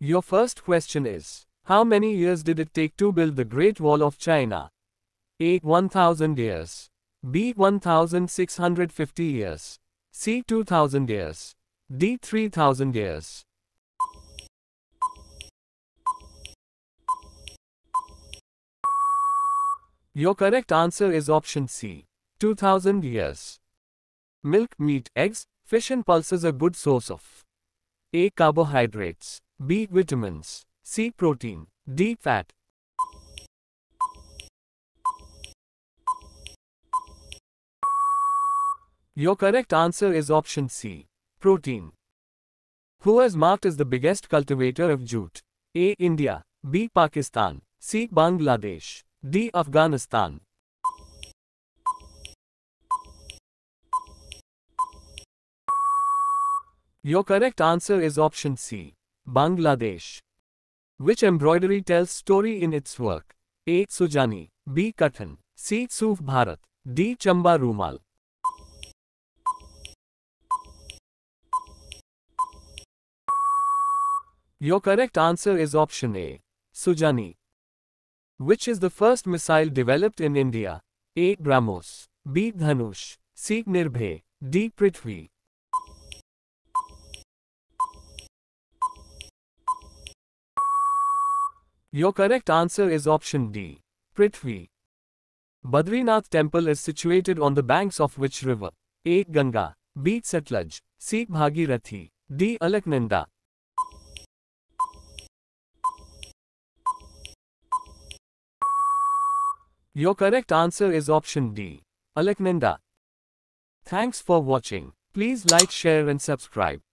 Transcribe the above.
Your first question is, how many years did it take to build the Great Wall of China? A. 1000 years. B. 1650 years. C. 2000 years. D. 3000 years. Your correct answer is option C. 2000 years. Milk, meat, eggs, fish and pulse is a good source of A. Carbohydrates. B vitamins, C protein, D fat. Your correct answer is option C, protein. Who is marked as the biggest cultivator of jute? A. India, B. Pakistan, C. Bangladesh, D. Afghanistan. Your correct answer is option C, Bangladesh. Which embroidery tells story in its work? A. Sujani. B. Katan. C. Suf Bharat. D. Chamba Rumal. Your correct answer is option A. Sujani. Which is the first missile developed in India? A. Brahmos. B. Dhanush. C. Nirbhay. D. Prithvi. Your correct answer is option D. Prithvi. Badrinath temple is situated on the banks of which river? A. Ganga. B. Satluj. C. Bhagirathi. D. Alaknanda. Your correct answer is option D. Alaknanda. Thanks for watching. Please like, share and subscribe.